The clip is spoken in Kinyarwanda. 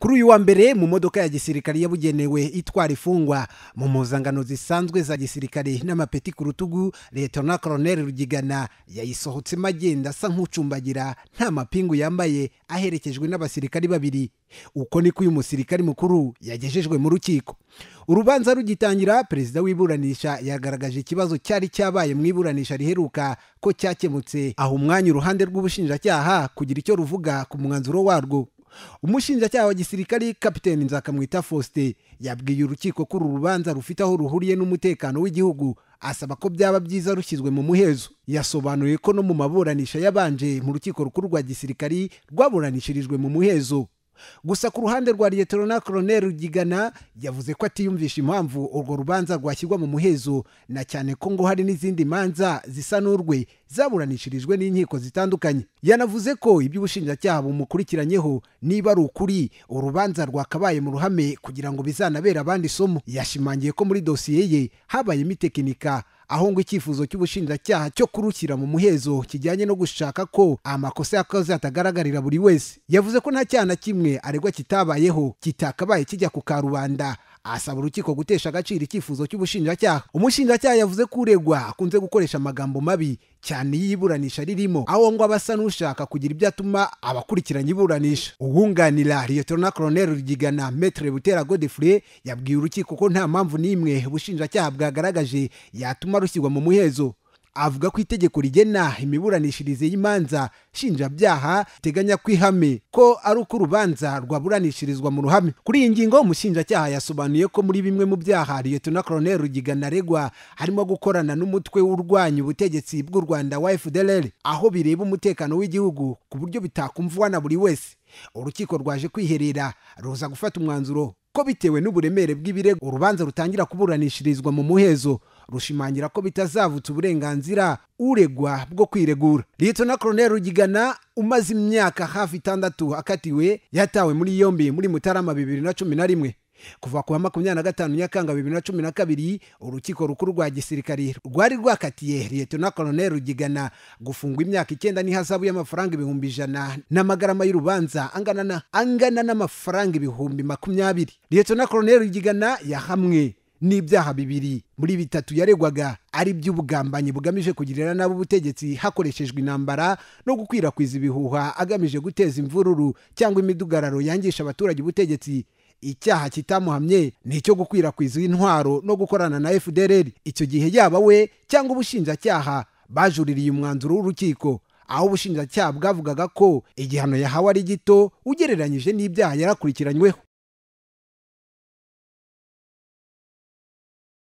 kuri uyu wa mbere mu modoka ya gisirikare yabugenewe itwara ifungwa mu muzangano zisanzwe za gisirikare n'amapeti ku rutugu leta na koroneri rugigana yayisohotsemo agenda asa nk'ucumbagira nta mapingu yambaye aherekejwe n'abasirikari babiri uko ni ko uyu musirikari mukuru yagejejwe mu rukiko urubanza rugitangira perezida w'iburanisha yagaragaje ikibazo cyari cyabaye mu iburanisha riheruka ko cyakemutse aho umwanya uruhande rw'ubushinjacyaha kugira icyo ruvuga ku mwanzuro warwo umushinjacyaha wa gisirikari kapiteni nzakamwita faustin yabwiye urukiko ko uru rubanza rufite aho ruhuriye n'umutekano w'igihugu asaba ko byaba byiza rushyizwe mu muhezo yasobanuye ko no mu maburanisha yabanje mu rukiko rukuru rwa gisirikari rwaburanishirijwe mu muhezo gusa ku ruhande rwa liyetorona koroneri rugigana yavuze ko atiyumvisha impamvu urwo rubanza rwashyirwa mu muhezo na cyane ko ngo hari n'izindi manza zisa n'urwe zaburanishirijwe n'inkiko zitandukanye yanavuze ko iby'ubushinjacyaha bumukurikiranyeho niba ari ukuri urubanza rwakabaye mu ruhame kugira ngo bizanabere abandi isomo yashimangiye ko muri dosiye ye habayemo itekinika aho ngo icyifuzo cy'ubushinjacyaha cyo kurushyira mu muhezo kijyanye no gushaka ko amakosa yakoze atagaragarira buri wese yavuze ko nta cyaha na kimwe aregwa kitabayeho kitakabaye kijya ku karubanda asaba urukiko gutesha agaciro icyifuzo cy'ubushinjacyaha umushinjacyaha yavuze ko uregwa akunze gukoresha amagambo mabi cyane iburanisha ririmo aho ngo aba asa n'ushaka kugira ibyo atuma abakurikiranye iburanisha uwunganira liyetona koroneri rigigana metere butera godefure yabwiye urukiko ko nta mpamvu n'imwe ubushinjacyaha bwagaragaje yatuma rushyirwa mu muhezo avuga ko itegeko rigena imiburanishirize y'imanza nshinjabyaha riteganya ko ihame ko ari uko urubanza rwaburanishirizwa mu ruhame kuri iyi ngingo umushinjacyaha yasobanuye ko muri bimwe mu byaha liyetona koroneri rugigana aregwa harimo gukorana n'umutwe w'urwanya ubutegetsi bw'u rwanda wa fdr aho bireba umutekano w'igihugu ku buryo bitakumvwa na buri wese urukiko rwaje kwiherera ruza gufata umwanzuro ko bitewe n'uburemere bw'ibirego urubanza rutangira kuburanishirizwa mu muhezo rushimangira ko bitazavutsa uburenganzira uregwa bwo kwiregura liyetona koroneri rugigana umaze imyaka hafi itandatu akatiwe yatawe muri yombi muri mutarama bibiri na cumi na rimwe kuva ku wa makumyabiri na gatanu nyakanga bibiri na cumi na kabiri urukiko rukuru rwa gisirikare. rwari rwakatiye na koloneli rugigana gufungwa imyaka icyenda n'ihazabu y'amafaranga ibihumbi ijana n'amagarama y'urubanza angana angana n'amafaranga ibihumbi makumyabiri liyetona koloneli rugigana yahamwe n'ibyaha bibiri muri bitatu yaregwaga ari by'ubugambanyi bugamije kugirira nabi ubutegetsi hakoreshejwe intambara no gukwirakwiza ibihuha agamije guteza imvururu cyangwa imidugararo yangisha abaturage ubutegetsi icyaha kitamuhamye ni icyo gukwirakwiza intwaro no gukorana na fdr icyo gihe yaba we cyangwa ubushinjacyaha bajuririye umwanzuro w'urukiko aho ubushinjacyaha bwavugaga ko igihano yahawe ari gito ugereranyije n'ibyaha yarakurikiranyweho